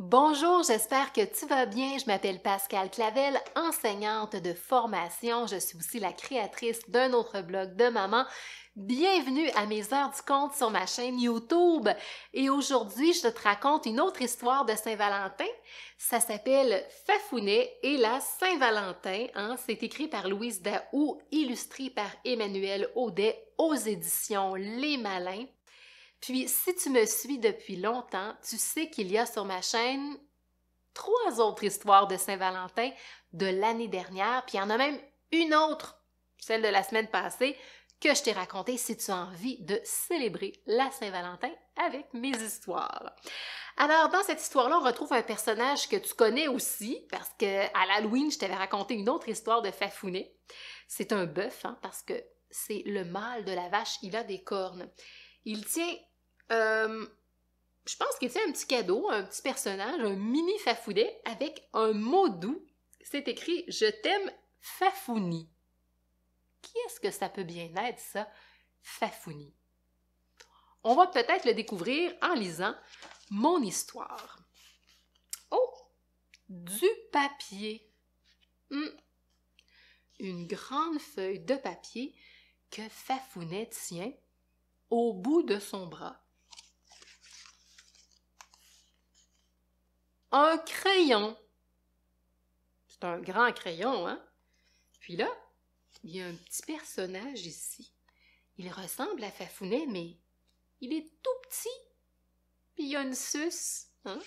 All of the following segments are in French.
Bonjour, j'espère que tu vas bien. Je m'appelle Pascal Clavel, enseignante de formation. Je suis aussi la créatrice d'un autre blog de maman. Bienvenue à mes heures du compte sur ma chaîne YouTube. Et aujourd'hui, je te raconte une autre histoire de Saint-Valentin. Ça s'appelle Fafounet et la Saint-Valentin. Hein, c'est écrit par Louise Daou, illustré par Emmanuel Audet aux éditions Les Malins. Puis, si tu me suis depuis longtemps, tu sais qu'il y a sur ma chaîne trois autres histoires de Saint-Valentin de l'année dernière, puis il y en a même une autre, celle de la semaine passée, que je t'ai racontée si tu as envie de célébrer la Saint-Valentin avec mes histoires. Alors, dans cette histoire-là, on retrouve un personnage que tu connais aussi, parce que à l'Halloween, je t'avais raconté une autre histoire de Fafouné. C'est un bœuf, hein, parce que c'est le mâle de la vache, il a des cornes. Il tient euh, je pense que c'est un petit cadeau, un petit personnage, un mini Fafounet avec un mot doux. C'est écrit Je t'aime Fafouni. Qui est-ce que ça peut bien être, ça? Fafouni. On va peut-être le découvrir en lisant Mon histoire. Oh! Du papier. Hmm. Une grande feuille de papier que Fafounet tient au bout de son bras. un crayon. C'est un grand crayon, hein? Puis là, il y a un petit personnage ici. Il ressemble à Fafounet, mais il est tout petit. Puis il a une suce, hein?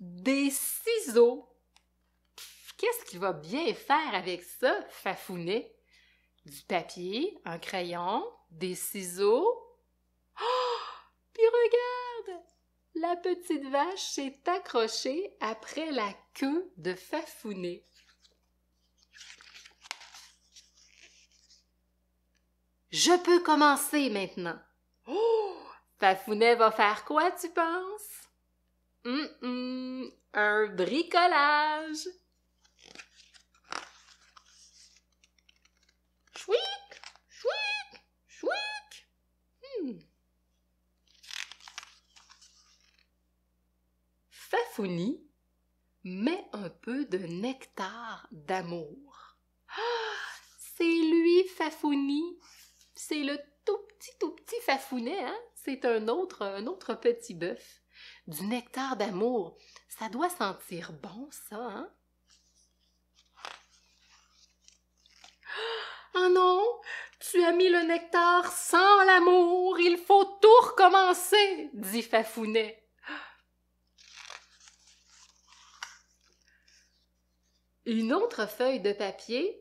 Des ciseaux. Qu'est-ce qu'il va bien faire avec ça, Fafounet? Du papier, un crayon, des ciseaux. Oh! Puis regarde! la petite vache s'est accrochée après la queue de Fafounet. Je peux commencer maintenant. Oh! Fafounet va faire quoi, tu penses? un bricolage. Chouic! Fafouni met un peu de nectar d'amour. Ah, c'est lui, Fafouni. C'est le tout petit, tout petit Fafounet, hein? C'est un autre, un autre petit bœuf. Du nectar d'amour. Ça doit sentir bon, ça, hein? Ah non! Tu as mis le nectar sans l'amour! Il faut tout recommencer! dit Fafounet. une autre feuille de papier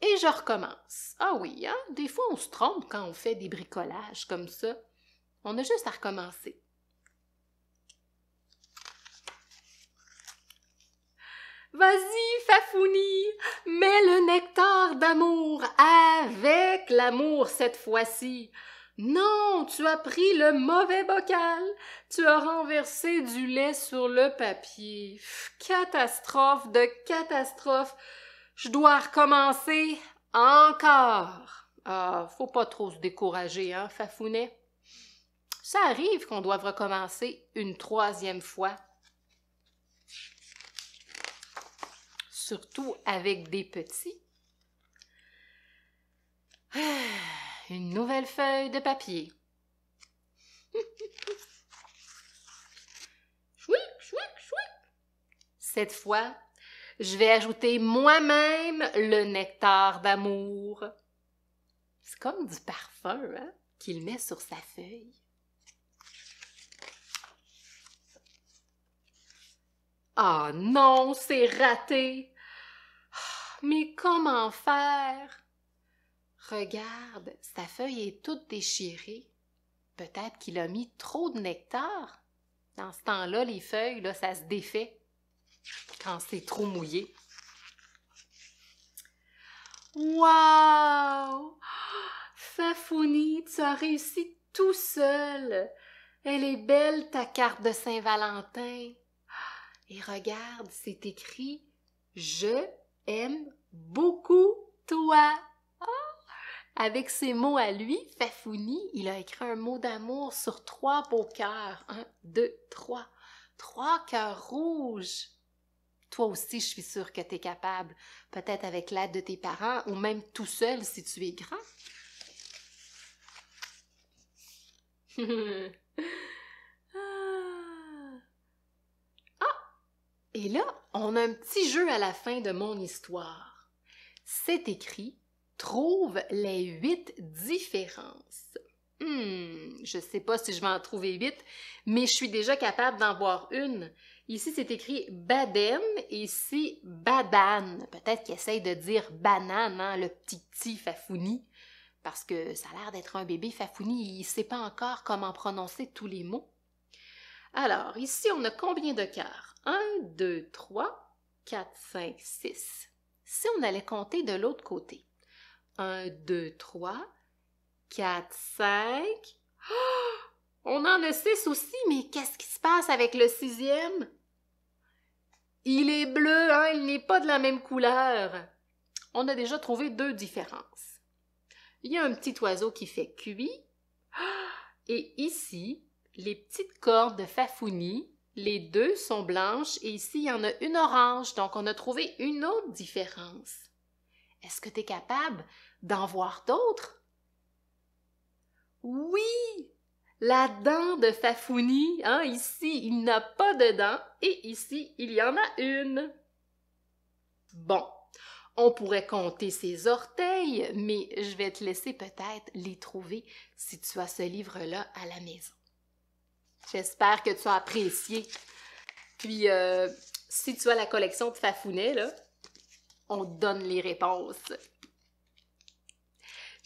et je recommence. Ah oui, hein? des fois on se trompe quand on fait des bricolages comme ça. On a juste à recommencer. Vas-y, Fafouni, mets le nectar d'amour avec l'amour cette fois-ci. Non, tu as pris le mauvais bocal. Tu as renversé du lait sur le papier. catastrophe de catastrophe. Je dois recommencer encore. Ah, faut pas trop se décourager, hein, Fafounet. Ça arrive qu'on doive recommencer une troisième fois. Surtout avec des petits. Ah. une nouvelle feuille de papier. Cette fois, je vais ajouter moi-même le nectar d'amour. C'est comme du parfum hein, qu'il met sur sa feuille. Ah non, c'est raté. Ah, mais comment faire? Regarde, sa feuille est toute déchirée. Peut-être qu'il a mis trop de nectar. Dans ce temps-là, les feuilles, là, ça se défait quand c'est trop mouillé. Wow! Fafouni, tu as réussi tout seul. Elle est belle ta carte de Saint-Valentin. Et regarde, c'est écrit Je aime beaucoup toi. Avec ses mots à lui, Fafouni, il a écrit un mot d'amour sur trois beaux cœurs. Un, deux, trois. Trois cœurs rouges. Toi aussi, je suis sûre que tu es capable, peut-être avec l'aide de tes parents ou même tout seul si tu es grand. Ah! ah! Et là, on a un petit jeu à la fin de mon histoire. C'est écrit Trouve les huit différences. Hmm, je ne sais pas si je vais en trouver huit, mais je suis déjà capable d'en voir une. Ici, c'est écrit Baden et ici Badane. Peut-être qu'il essaye de dire banane, hein, le petit petit fafouni, parce que ça a l'air d'être un bébé fafouni, il ne sait pas encore comment prononcer tous les mots. Alors, ici, on a combien de cœurs? 1, 2, 3, 4, 5, 6. Si on allait compter de l'autre côté, 1, 2, 3, 4, 5. On en a 6 aussi, mais qu'est-ce qui se passe avec le sixième? Il est bleu, hein? Il n'est pas de la même couleur. On a déjà trouvé deux différences. Il y a un petit oiseau qui fait cuit. Oh! Et ici, les petites cordes de Fafouni, les deux sont blanches et ici, il y en a une orange. Donc, on a trouvé une autre différence. Est-ce que tu es capable d'en voir d'autres? Oui! La dent de Fafouni, hein, ici, il n'a pas de dent et ici, il y en a une. Bon, on pourrait compter ses orteils, mais je vais te laisser peut-être les trouver si tu as ce livre-là à la maison. J'espère que tu as apprécié. Puis, euh, si tu as la collection de Fafounet, là, on donne les réponses.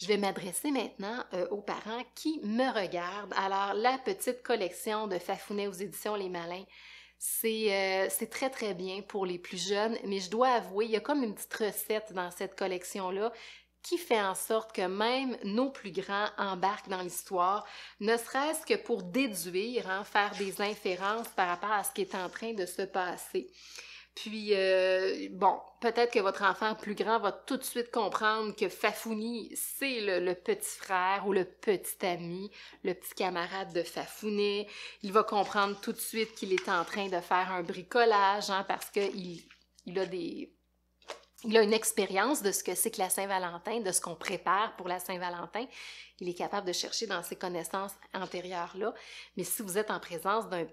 Je vais m'adresser maintenant euh, aux parents qui me regardent. Alors, la petite collection de Fafounet aux éditions Les Malins, euh, c'est très très bien pour les plus jeunes, mais je dois avouer, il y a comme une petite recette dans cette collection-là qui fait en sorte que même nos plus grands embarquent dans l'histoire, ne serait-ce que pour déduire, hein, faire des inférences par rapport à ce qui est en train de se passer. Puis, euh, bon, peut-être que votre enfant plus grand va tout de suite comprendre que Fafouni, c'est le, petit frère ou le petit ami, le petit camarade de Fafouni. Il va comprendre tout de suite qu'il est en train de faire un bricolage, hein, parce qu'il il a des il a une expérience de ce que c'est que la Saint-Valentin, de ce qu'on prépare pour la Saint-Valentin. Il est capable de chercher dans ses connaissances antérieures-là. Mais si vous êtes en présence d'un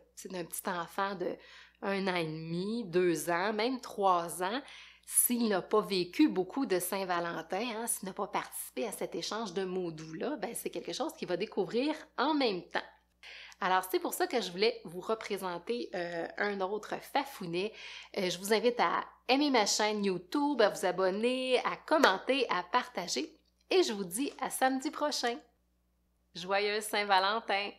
petit enfant de un an et demi, deux ans, même trois ans, s'il n'a pas vécu beaucoup de Saint-Valentin, hein, s'il n'a pas participé à cet échange de mots doux-là, ben c'est quelque chose qu'il va découvrir en même temps. Alors c'est pour ça que je voulais vous représenter euh, un autre Fafounet. Euh, je vous invite à aimer ma chaîne YouTube, à vous abonner, à commenter, à partager. Et je vous dis à samedi prochain. Joyeux Saint-Valentin!